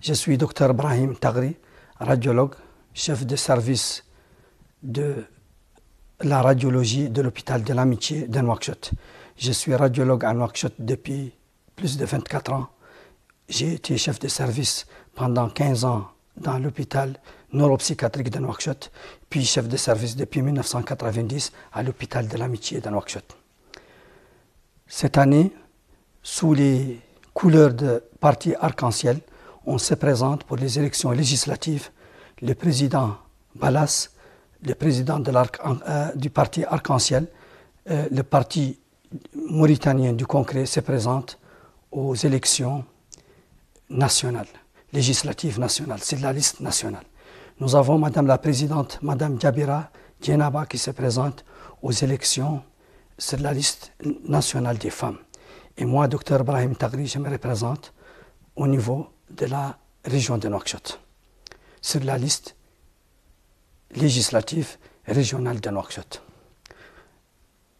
Je suis docteur Brahim Tagri, radiologue, chef de service de la radiologie de l'hôpital de l'amitié de Nouakchott. Je suis radiologue à Nouakchott depuis plus de 24 ans. J'ai été chef de service pendant 15 ans dans l'hôpital neuropsychiatrique de Nouakchott, puis chef de service depuis 1990 à l'hôpital de l'amitié de Nouakchott. Cette année, sous les couleur de parti arc-en-ciel, on se présente pour les élections législatives. Le président Balas, le président de euh, du parti arc-en-ciel, euh, le parti mauritanien du Congrès se présente aux élections nationales, législatives nationales. C'est la liste nationale. Nous avons Madame la Présidente, Madame Djabira Djenaba qui se présente aux élections sur la liste nationale des femmes. Et moi, docteur Brahim Tagri, je me représente au niveau de la région de Nouakchott, sur la liste législative régionale de Nouakchott.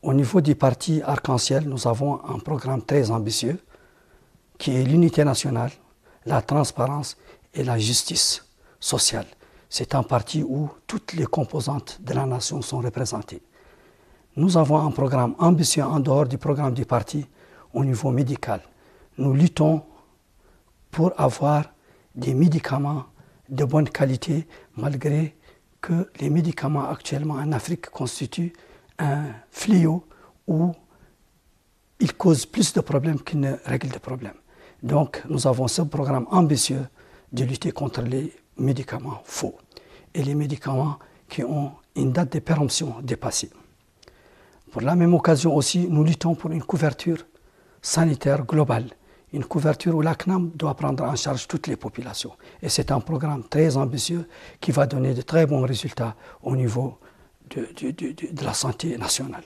Au niveau du parti Arc-en-Ciel, nous avons un programme très ambitieux qui est l'unité nationale, la transparence et la justice sociale. C'est un parti où toutes les composantes de la nation sont représentées. Nous avons un programme ambitieux en dehors du programme du parti au niveau médical. Nous luttons pour avoir des médicaments de bonne qualité, malgré que les médicaments actuellement en Afrique constituent un fléau où ils causent plus de problèmes qu'ils ne règlent de problèmes. Donc nous avons ce programme ambitieux de lutter contre les médicaments faux et les médicaments qui ont une date de péremption dépassée. Pour la même occasion aussi, nous luttons pour une couverture sanitaire global, une couverture où l'ACNAM doit prendre en charge toutes les populations. Et c'est un programme très ambitieux qui va donner de très bons résultats au niveau de, de la santé nationale.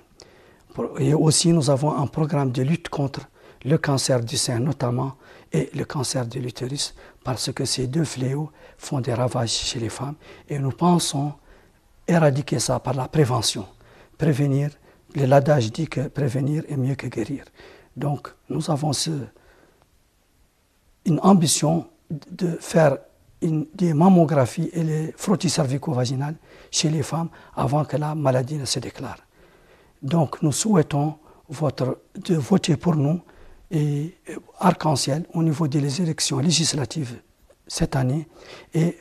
Et aussi, nous avons un programme de lutte contre le cancer du sein notamment et le cancer de l'utérus, parce que ces deux fléaux font des ravages chez les femmes et nous pensons éradiquer ça par la prévention. Prévenir, l'adage dit que prévenir est mieux que guérir. Donc, nous avons une ambition de faire des mammographies et les frottis cervico-vaginales chez les femmes avant que la maladie ne se déclare. Donc, nous souhaitons de voter pour nous et, et euh, arc-en-ciel au niveau des élections législatives cette année. Et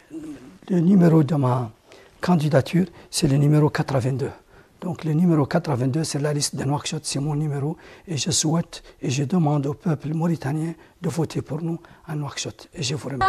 le numéro de ma candidature, c'est le numéro 82. Donc le numéro 82, c'est la liste de Nouakchott, c'est mon numéro. Et je souhaite et je demande au peuple mauritanien de voter pour nous à Nouakchott. Et je vous remercie.